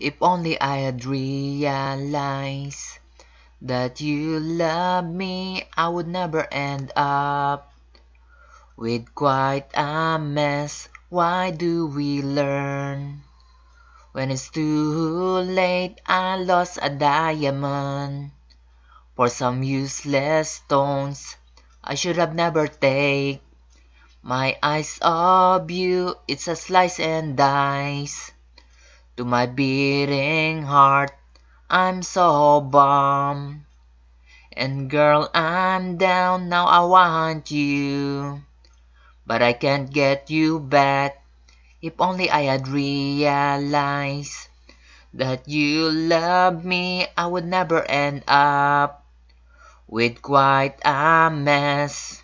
If only I had realized that you love me, I would never end up with quite a mess. Why do we learn? When it's too late, I lost a diamond for some useless stones I should have never take. My eyes of you, it's a slice and dice. To my beating heart, I'm so bummed. And girl, I'm down, now I want you. But I can't get you back. If only I had realized that you loved me, I would never end up with quite a mess.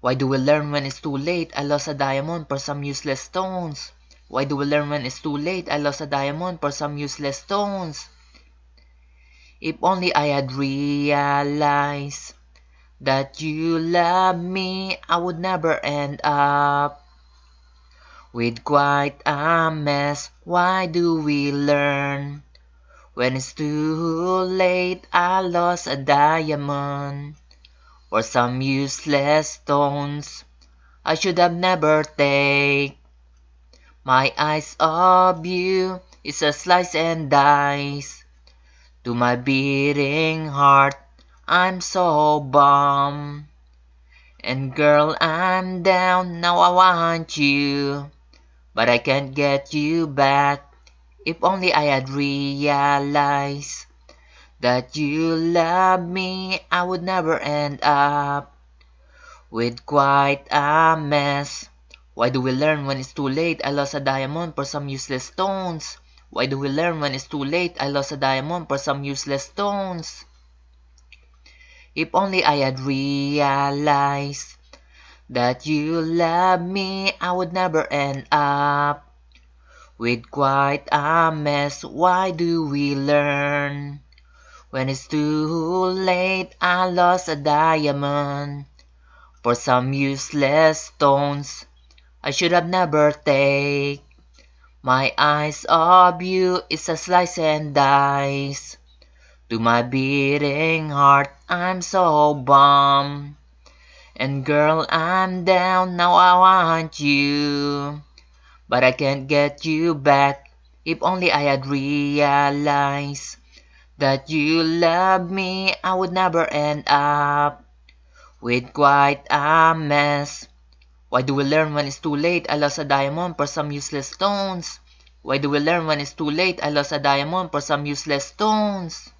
Why do we learn when it's too late? I lost a diamond for some useless stones. Why do we learn when it's too late? I lost a diamond for some useless stones. If only I had realized that you love me, I would never end up with quite a mess. Why do we learn? When it's too late, I lost a diamond or some useless stones I should have never taken. My eyes of you is a slice and dice. To my beating heart, I'm so bummed. And girl, I'm down, now I want you. But I can't get you back. If only I had realized that you love me, I would never end up with quite a mess. Why do we learn when it's too late? I lost a diamond for some useless stones. Why do we learn when it's too late? I lost a diamond for some useless stones. If only I had realized that you love me, I would never end up with quite a mess. Why do we learn? When it's too late, I lost a diamond for some useless stones. I should have never take. My eyes of you is a slice and dice. To my beating heart, I'm so bummed. And girl, I'm down, now I want you. But I can't get you back. If only I had realized that you loved me, I would never end up with quite a mess. Why do we learn when it's too late? I lost a diamond for some useless stones. Why do we learn when it's too late? I lost a diamond for some useless stones.